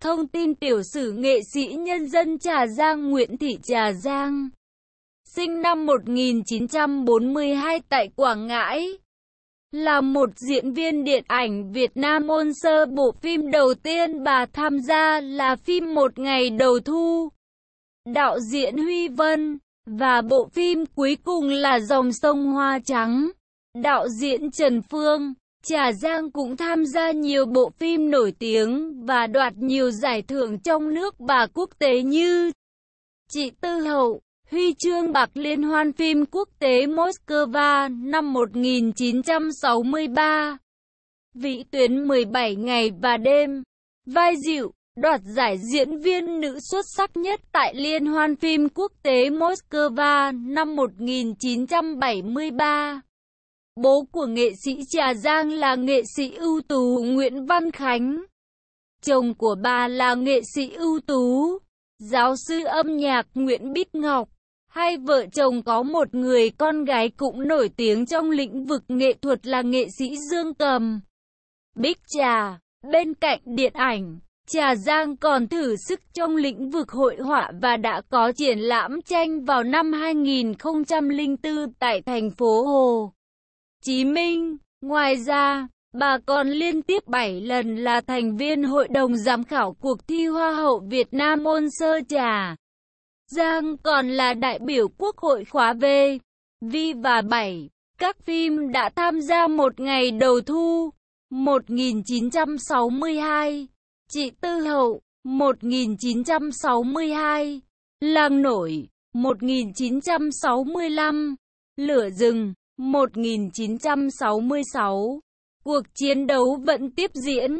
Thông tin tiểu sử nghệ sĩ nhân dân Trà Giang Nguyễn Thị Trà Giang Sinh năm 1942 tại Quảng Ngãi Là một diễn viên điện ảnh Việt Nam ôn sơ bộ phim đầu tiên bà tham gia là phim Một Ngày Đầu Thu Đạo diễn Huy Vân Và bộ phim cuối cùng là Dòng Sông Hoa Trắng Đạo diễn Trần Phương Trà Giang cũng tham gia nhiều bộ phim nổi tiếng và đoạt nhiều giải thưởng trong nước và quốc tế như Chị Tư Hậu, Huy chương bạc liên hoan phim quốc tế Moscow năm 1963, Vị tuyến 17 ngày và đêm, Vai Dịu, đoạt giải diễn viên nữ xuất sắc nhất tại Liên hoan phim quốc tế Moscow năm 1973. Bố của nghệ sĩ Trà Giang là nghệ sĩ ưu tú Nguyễn Văn Khánh. Chồng của bà là nghệ sĩ ưu tú, giáo sư âm nhạc Nguyễn Bích Ngọc. Hai vợ chồng có một người con gái cũng nổi tiếng trong lĩnh vực nghệ thuật là nghệ sĩ Dương Cầm. Bích Trà, bên cạnh điện ảnh, Trà Giang còn thử sức trong lĩnh vực hội họa và đã có triển lãm tranh vào năm 2004 tại thành phố Hồ. Chí Minh. Ngoài ra, bà còn liên tiếp 7 lần là thành viên hội đồng giám khảo cuộc thi Hoa hậu Việt Nam môn sơ trà. Giang còn là đại biểu Quốc hội khóa V, Vi và 7. Các phim đã tham gia một ngày đầu thu 1962, Chị Tư Hậu 1962, Làng Nổi 1965, Lửa rừng 1966 Cuộc chiến đấu vẫn tiếp diễn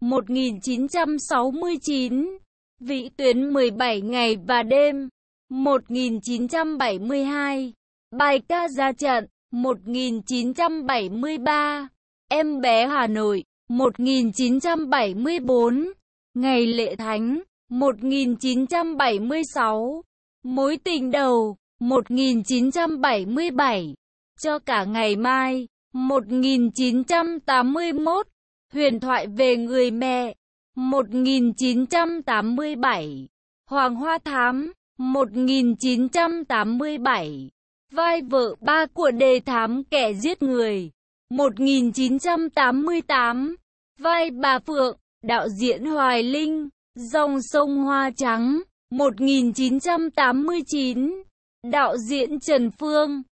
1969 Vĩ tuyến 17 ngày và đêm 1972 Bài ca ra trận 1973 Em bé Hà Nội 1974 Ngày lễ thánh 1976 Mối tình đầu 1977 cho cả ngày mai. 1981 Huyền thoại về người mẹ 1987 Hoàng Hoa Thám 1987 Vai vợ ba của đề thám kẻ giết người 1988 Vai bà Phượng Đạo diễn Hoài Linh Dòng sông Hoa Trắng 1989 Đạo diễn Trần Phương